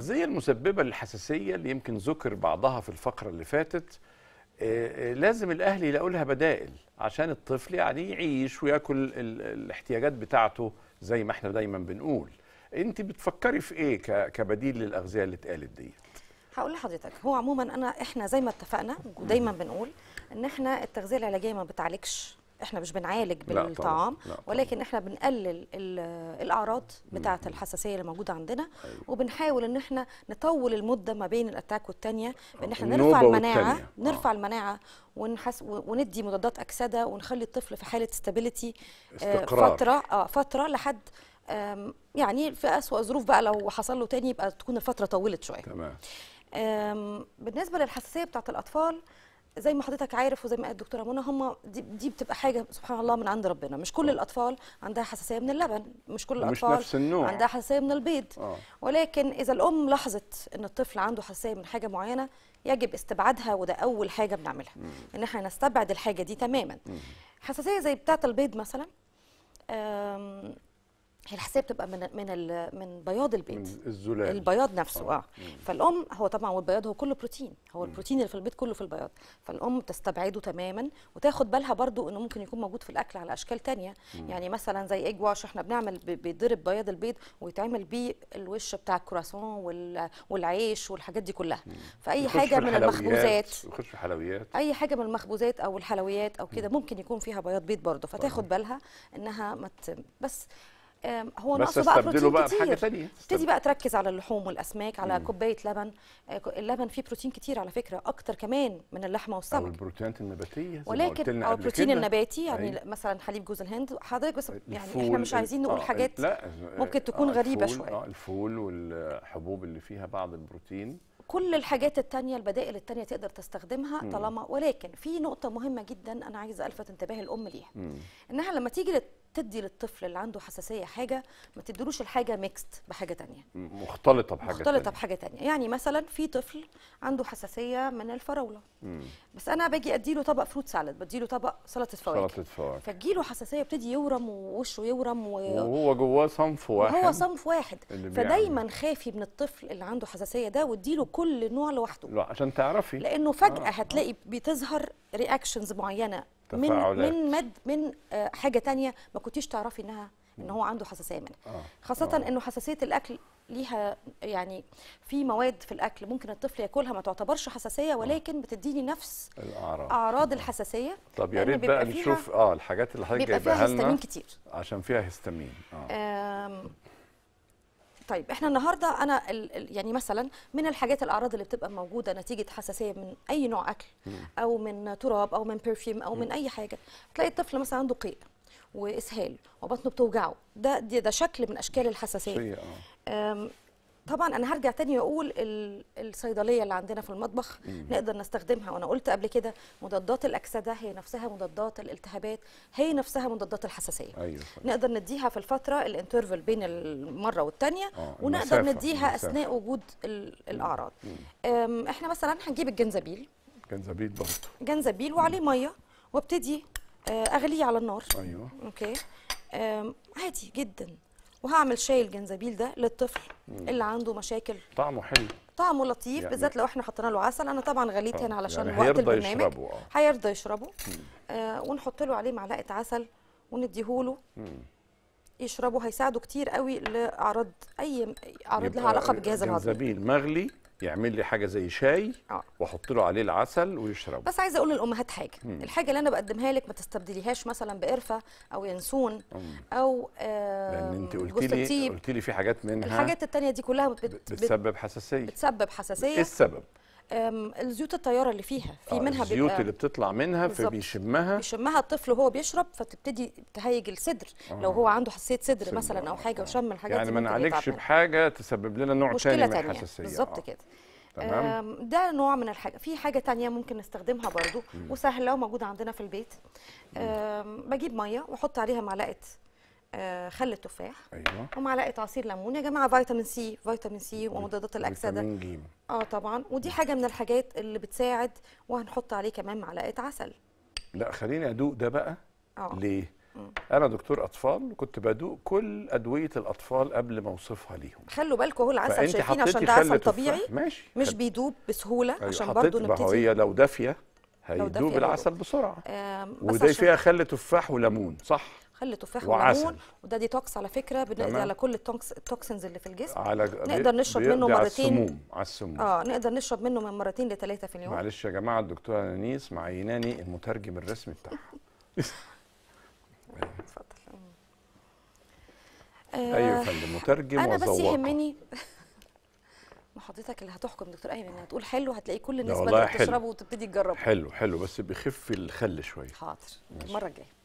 الأغذية المسببة للحساسية اللي يمكن ذكر بعضها في الفقرة اللي فاتت آه، آه، لازم الأهل يلاقوا لها بدائل عشان الطفل يعني يعيش وياكل الاحتياجات بتاعته زي ما احنا دايما بنقول انت بتفكري في ايه كبديل للاغذيه اللي اتقالت ديت هقول لحضرتك هو عموما انا احنا زي ما اتفقنا ودايما بنقول ان احنا التغذيه العلاجيه ما بتعالجش احنا مش بنعالج بالطعام ولكن احنا بنقلل الاعراض بتاعه الحساسيه اللي موجوده عندنا أيوة. وبنحاول ان احنا نطول المده ما بين الاتاك والثانيه بان احنا نرفع المناعه آه. نرفع المناعه ونحس وندي مضادات اكسده ونخلي الطفل في حاله ستابيليتي آه، استقرار. فتره اه فتره لحد يعني في اسوأ ظروف بقى لو حصل له تاني يبقى تكون الفتره طولت شويه تمام بالنسبه للحساسيه بتاعه الاطفال زي ما حضرتك عارف وزي ما قالت الدكتوره منى هم دي, دي بتبقى حاجه سبحان الله من عند ربنا مش كل آه. الاطفال عندها حساسيه من اللبن مش كل الاطفال مش نفس النوع. عندها حساسيه من البيض أوه. ولكن اذا الام لاحظت ان الطفل عنده حساسيه من حاجه معينه يجب استبعادها وده اول حاجه بنعملها مم. ان احنا نستبعد الحاجه دي تماما مم. حساسيه زي بتاعه البيض مثلا هي الحساسيه بتبقى من من من بياض البيض الزلال البياض نفسه اه, آه. فالام هو طبعا والبياض هو كله بروتين هو البروتين اللي في البيض كله في البياض فالام تستبعده تماما وتاخد بالها برضو انه ممكن يكون موجود في الاكل على اشكال تانية يعني مثلا زي ايج واش احنا بنعمل بيضرب بياض البيض ويتعمل بيه الوش بتاع الكراسون والعيش والحاجات دي كلها مم. فاي حاجه من المخبوزات يخش في الحلويات اي حاجه من المخبوزات او الحلويات او كده ممكن يكون فيها بياض بيض برضو فتاخد بالها انها ما مت... بس هو ناقصه بقى بروتين بقى كتير تانية. ابتدي بقى تركز على اللحوم والاسماك على مم. كوبايه لبن آه، اللبن فيه بروتين كتير على فكره اكتر كمان من اللحمه والسمك او البروتينات النباتيه ولكن او البروتين النباتي يعني أي. أيوة. مثلا حليب جوز الهند حضرتك بس يعني احنا مش عايزين نقول آه حاجات لا ممكن تكون آه غريبه شويه آه الفول والحبوب اللي فيها بعض البروتين كل الحاجات التانية البدائل التانية تقدر تستخدمها مم. طالما ولكن في نقطة مهمة جدا أنا عايزة ألفت انتباه الأم ليها مم. إنها لما تيجي تدي للطفل اللي عنده حساسية حاجة ما تديلوش الحاجة ميكست بحاجة تانية مختلطة بحاجة مختلطة تانية. بحاجة تانية يعني مثلا في طفل عنده حساسية من الفراولة مم. بس أنا باجي أديله طبق فروت سالد بديله طبق سلطة فواكه سلطة فواكه فتجيله حساسية يبتدي يورم ووشه يورم و... وهو جواه صنف واحد هو صنف واحد فدايما خافي من الطفل اللي عنده حساسية ده واديله كل نوع لوحده عشان تعرفي لانه فجاه آه. هتلاقي بتظهر رياكشنز معينه تفاعلات. من من مد من آه، حاجه تانية ما كنتيش تعرفي انها ان هو عنده حساسيه منها آه. خاصه آه. انه حساسيه الاكل ليها يعني في مواد في الاكل ممكن الطفل ياكلها ما تعتبرش حساسيه آه. ولكن بتديني نفس الاعراض اعراض آه. الحساسيه طب يا ريت بقى نشوف اه الحاجات اللي حضرتك جايبها لنا بيبقى فيها هيستامين كتير عشان فيها هيستامين اه طيب احنا النهارده انا يعني مثلا من الحاجات الاعراض اللي بتبقى موجوده نتيجه حساسيه من اي نوع اكل او من تراب او من برفيوم او من اي حاجه تلاقي الطفل مثلا عنده قيء واسهال وبطنه بتوجعه ده ده شكل من اشكال الحساسيه طبعا انا هرجع تاني واقول الصيدليه اللي عندنا في المطبخ مم. نقدر نستخدمها وانا قلت قبل كده مضادات الاكسده هي نفسها مضادات الالتهابات هي نفسها مضادات الحساسيه أيوة. نقدر نديها في الفتره الانترفال بين المره والثانيه آه. ونقدر المسافة. نديها المسافة. اثناء وجود الاعراض احنا مثلا هنجيب الجنزبيل جنزبيل برضه جنزبيل وعليه ميه وابتدي آه، اغليه على النار ايوه اوكي عادي جدا وهعمل شاي الجنزبيل ده للطفل مم. اللي عنده مشاكل طعمه حلو طعمه لطيف يعني بالذات لو احنا حطينا له عسل انا طبعا غليت اه، هنا علشان يعني وقت البرنامج يشربه. آه. هيرضى يشربه آه ونحط له عليه معلقه عسل ونديهوله يشربه هيساعده كتير قوي لاعراض اي اعراض لها علاقه بالجهاز الهضمي الجنزبيل مغلي يعمل لي حاجه زي شاي آه. واحط له عليه العسل ويشربه بس عايزه اقول للامهات حاجه مم. الحاجه اللي انا بقدمها لك ما تستبدليهاش مثلا بقرفه او ينسون او آه، لان انت قلت لي قلت لي في حاجات منها الحاجات الثانيه دي كلها بت... بتسبب حساسيه بتسبب حساسيه ايه السبب الزيوت الطياره اللي فيها في آه، منها الزيوت اللي بتطلع منها فبيشمها بيشمها الطفل وهو بيشرب فتبتدي تهيج الصدر آه. لو هو عنده حساسيه صدر, صدر مثلا او آه، حاجه آه. وشم الحاجات يعني ما نعالجش بحاجه تسبب لنا نوع تاني من الحساسيه بالظبط آه. كده تمام ده نوع من الحاجه في حاجه تانية ممكن نستخدمها برضو وسهله وموجوده عندنا في البيت بجيب ميه واحط عليها معلقه آه، خل التفاح ايوه ومعلقه عصير ليمون يا جماعه فيتامين سي فيتامين سي ومضادات الاكسده فيتامين اه طبعا ودي حاجه من الحاجات اللي بتساعد وهنحط عليه كمان معلقه عسل لا خليني ادوق ده بقى اه ليه م. انا دكتور اطفال كنت بدوق كل ادويه الاطفال قبل ما اوصفها ليهم خلوا بالكم هو العسل شايفين عشان ده عسل طبيعي ماشي مش بيدوب بسهوله أيوه عشان برضه نبتدي هي لو دافيه هيدوب العسل بسرعه آه، ودي فيها خل تفاح وليمون صح خل تفاح وليمون وده ديتوكس على فكره بنقضي على كل التوكسنز اللي في الجسم على نقدر نشرب منه مرتين على السموم على السموم اه نقدر نشرب منه من مرتين لثلاثه في اليوم معلش يا جماعه الدكتوره انانيس معيناني المترجم الرسمي بتاعها اتفضل ايوه يا آه، فندم مترجم وذواق انا بس يهمني حضرتك اللي هتحكم دكتور ايمن هتقول حلو هتلاقي كل الناس بدات تشربه وتبتدي تجربه حلو حلو بس بيخف الخل شويه حاضر المره الجايه